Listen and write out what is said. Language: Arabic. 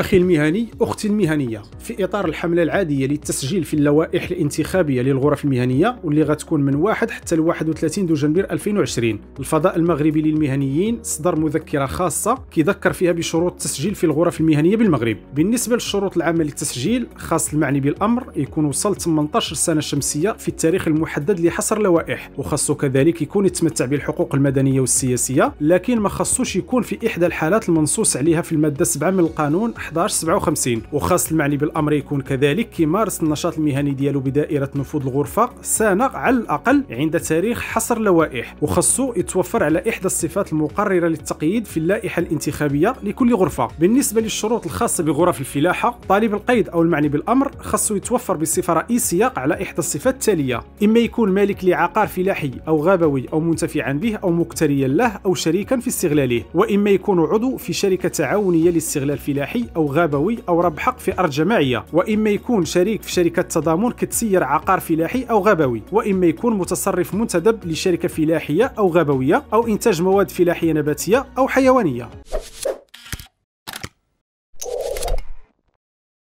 أخي المهني أختي المهنية في إطار الحملة العادية للتسجيل في اللوائح الانتخابية للغرف المهنية واللي غتكون من 1 حتى ل 31 دجنبير 2020 الفضاء المغربي للمهنيين صدر مذكرة خاصة كيذكر فيها بشروط التسجيل في الغرف المهنية بالمغرب بالنسبة للشروط العامة للتسجيل خاص المعني بالأمر يكون وصل 18 سنة شمسية في التاريخ المحدد لحصر اللوائح وخاصو كذلك يكون يتمتع بالحقوق المدنية والسياسية لكن ما خاصوش يكون في إحدى الحالات المنصوص عليها في المادة 7 من القانون 57 وخاص المعني بالامر يكون كذلك كيمارس النشاط المهني ديالو بدائره نفوذ الغرفه سنه على الاقل عند تاريخ حصر لوائح وخاصو يتوفر على احدى الصفات المقرره للتقييد في اللائحه الانتخابيه لكل غرفه بالنسبه للشروط الخاصه بغرف الفلاحه طالب القيد او المعني بالامر خاصو يتوفر بصفه رئيسيه على احدى الصفات التاليه اما يكون مالك لعقار فلاحي او غابوي او منتفعا به او مكتريا له او شريكا في استغلاله واما يكون عضو في شركه تعاونيه لاستغلال فلاحي أو غابوي أو رب حق في أرض جماعية وإما يكون شريك في شركة تضامن كتسير عقار فلاحي أو غابوي وإما يكون متصرف منتدب لشركة فلاحية أو غابوية أو إنتاج مواد فلاحية نباتية أو حيوانية